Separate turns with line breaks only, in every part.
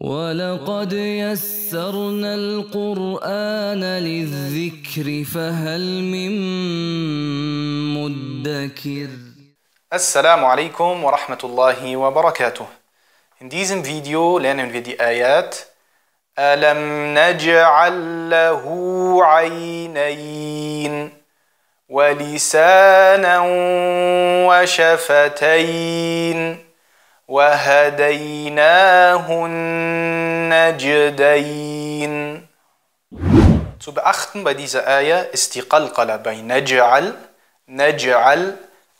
ولقد يسرنا القرآن للذكر فهل من مدكر السلام عليكم ورحمة الله وبركاته In diesem Video lernen wir die Ayat ألم نجعل له عينين ولسانا وشفتين وهديناه النجدين Zu beachten bei dieser Ayah ist die Qalqala bei Naj'al, Naj'al,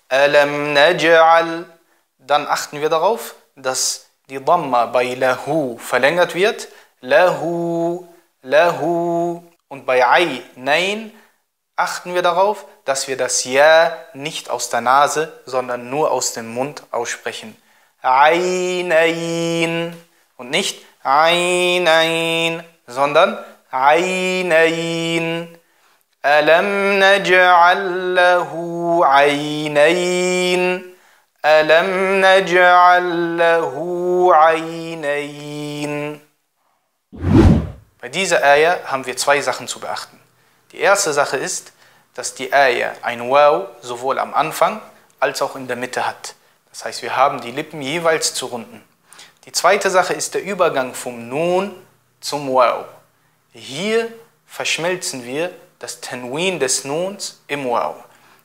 Alam Naj'al. Dann achten wir darauf, dass die Dhamma bei Lahu verlängert wird. Lahu, Lahu. Und bei Ai, Nein, achten wir darauf, dass wir das Ja nicht aus der Nase, sondern nur aus dem Mund aussprechen. Einein und nicht Einein, sondern Einein. Alam naj'al lahu Einein. Alam naj'al lahu Einein. Bei dieser Ayah haben wir zwei Sachen zu beachten. Die erste Sache ist, dass die Ayah ein Wow sowohl am Anfang als auch in der Mitte hat. Das heißt, wir haben die Lippen jeweils zu runden. Die zweite Sache ist der Übergang vom Nun zum Wow. Hier verschmelzen wir das Tenuin des Nuns im Wow.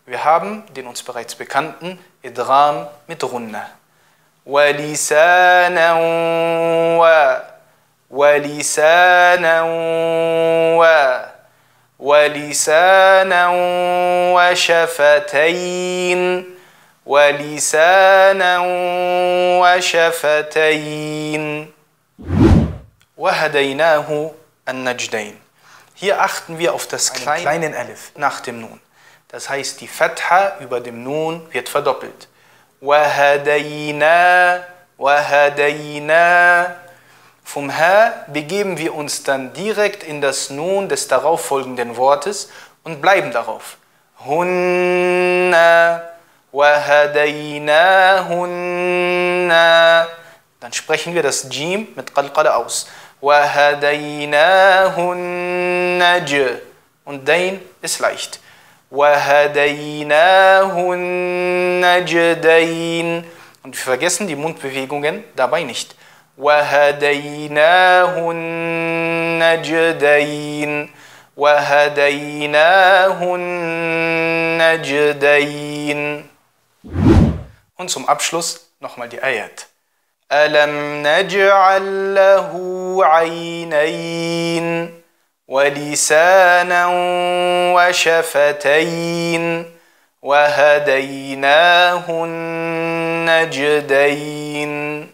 Wir haben den uns bereits bekannten Idram mit Runna. ولسانا و ولسانا و ولسانا وشفتين ولسانا وشفتين وهديناه النجدين Hier achten wir auf das kleine, kleinen Alif nach dem Nun. Das heißt, die Fatha über dem Nun wird verdoppelt. وَهَدَيْنَا وَهَدَيْنَا Vom Ha begeben wir uns dann direkt in das Nun des darauffolgenden Wortes und bleiben darauf. Hun وَهَدَيْنَاهُنَّ Dann sprechen wir das Jim mit Qalqal aus. Und Dain ist leicht. Und wir vergessen die Mundbewegungen dabei nicht. وَهَدَيْنَاهُنَّ جَدَيْن Und zum Abschluss nochmal die Ayat. ألم نجعل له عينين ولسانا وشفتين وهديناه النجدين